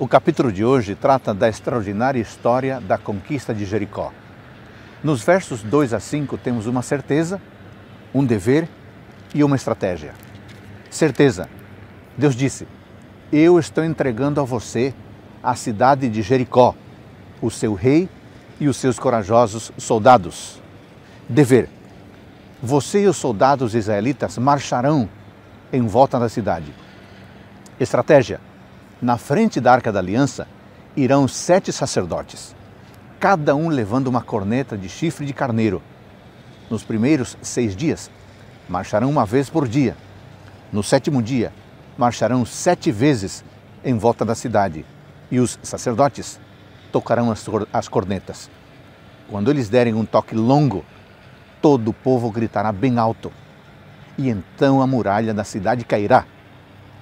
O capítulo de hoje trata da extraordinária história da conquista de Jericó. Nos versos 2 a 5 temos uma certeza, um dever e uma estratégia. Certeza. Deus disse: Eu estou entregando a você a cidade de Jericó, o seu rei e os seus corajosos soldados. Dever. Você e os soldados israelitas marcharão em volta da cidade. Estratégia na frente da Arca da Aliança irão sete sacerdotes, cada um levando uma corneta de chifre de carneiro. Nos primeiros seis dias, marcharão uma vez por dia. No sétimo dia, marcharão sete vezes em volta da cidade, e os sacerdotes tocarão as cornetas. Quando eles derem um toque longo, todo o povo gritará bem alto. E então a muralha da cidade cairá.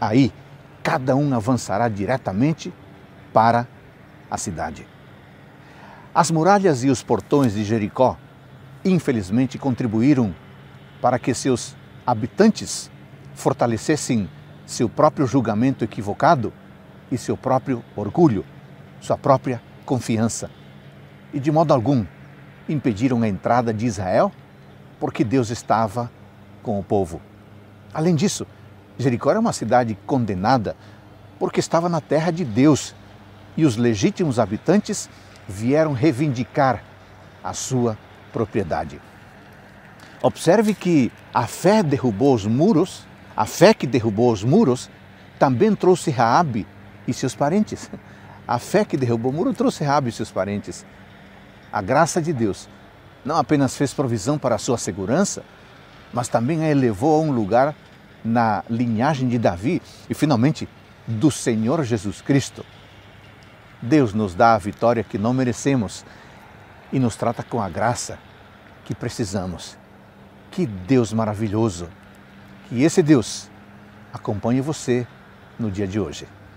Aí cada um avançará diretamente para a cidade. As muralhas e os portões de Jericó, infelizmente, contribuíram para que seus habitantes fortalecessem seu próprio julgamento equivocado e seu próprio orgulho, sua própria confiança. E de modo algum impediram a entrada de Israel, porque Deus estava com o povo. Além disso, Jericó era uma cidade condenada porque estava na terra de Deus e os legítimos habitantes vieram reivindicar a sua propriedade. Observe que a fé derrubou os muros, a fé que derrubou os muros também trouxe Raabe e seus parentes. A fé que derrubou o muro trouxe Raabe e seus parentes. A graça de Deus não apenas fez provisão para a sua segurança, mas também a elevou a um lugar na linhagem de Davi e finalmente do Senhor Jesus Cristo. Deus nos dá a vitória que não merecemos e nos trata com a graça que precisamos. Que Deus maravilhoso! Que esse Deus acompanhe você no dia de hoje.